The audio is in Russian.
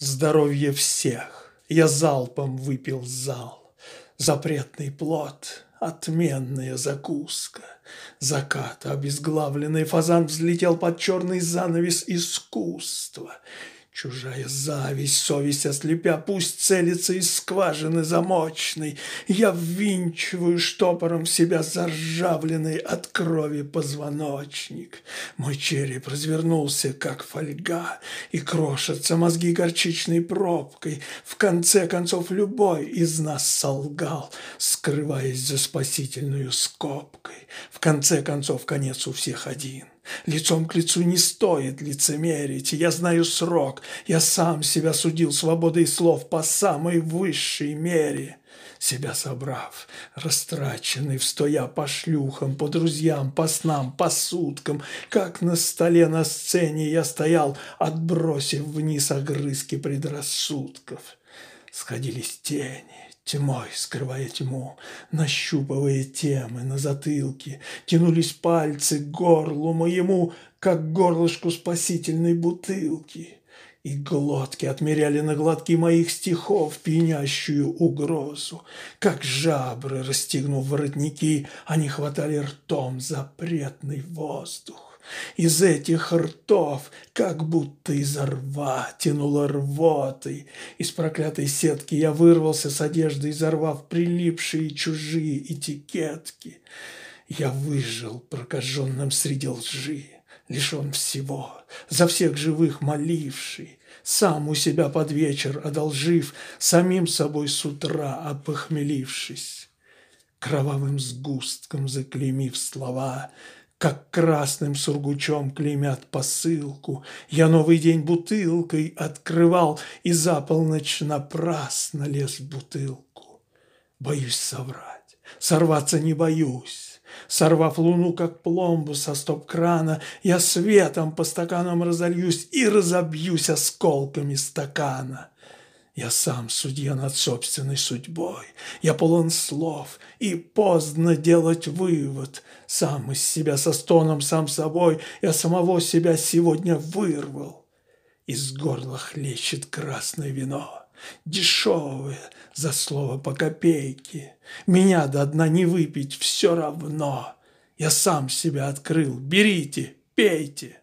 здоровье всех. Я залпом выпил зал. Запретный плод, отменная закуска. Закат, обезглавленный фазан взлетел под черный занавес искусства. Чужая зависть, совесть ослепя, пусть целится из скважины замочной. Я ввинчиваю штопором в себя заржавленный от крови позвоночник. Мой череп развернулся, как фольга, и крошатся мозги горчичной пробкой. В конце концов, любой из нас солгал, скрываясь за спасительную скобкой. В конце концов, конец у всех один — Лицом к лицу не стоит лицемерить. Я знаю срок. Я сам себя судил свободой слов по самой высшей мере. Себя собрав, растраченный в по шлюхам, по друзьям, по снам, по суткам, как на столе на сцене я стоял, отбросив вниз огрызки предрассудков. Сходились тени, Тьмой, скрывая тьму, нащупывая темы на затылке, тянулись пальцы к горлу моему, как горлышку спасительной бутылки. И глотки отмеряли на глотки моих стихов пьянящую угрозу. Как жабры, расстегнув воротники, они хватали ртом запретный воздух. Из этих ртов как будто изо рва тянуло рвотой. Из проклятой сетки я вырвался с одежды, изорвав прилипшие чужие этикетки. Я выжил прокаженным среди лжи, лишен всего, за всех живых моливший сам у себя под вечер одолжив, самим собой с утра опохмелившись. Кровавым сгустком заклемив слова, как красным сургучом клеймят посылку. Я новый день бутылкой открывал, и за полночь напрасно лез в бутылку. Боюсь соврать, сорваться не боюсь. Сорвав луну, как пломбу со стоп-крана, Я светом по стаканам разольюсь И разобьюсь осколками стакана. Я сам судья над собственной судьбой. Я полон слов, и поздно делать вывод. Сам из себя со стоном, сам собой, я самого себя сегодня вырвал. Из горла хлещет красное вино, дешевое, за слово по копейке. Меня до дна не выпить все равно. Я сам себя открыл, берите, пейте.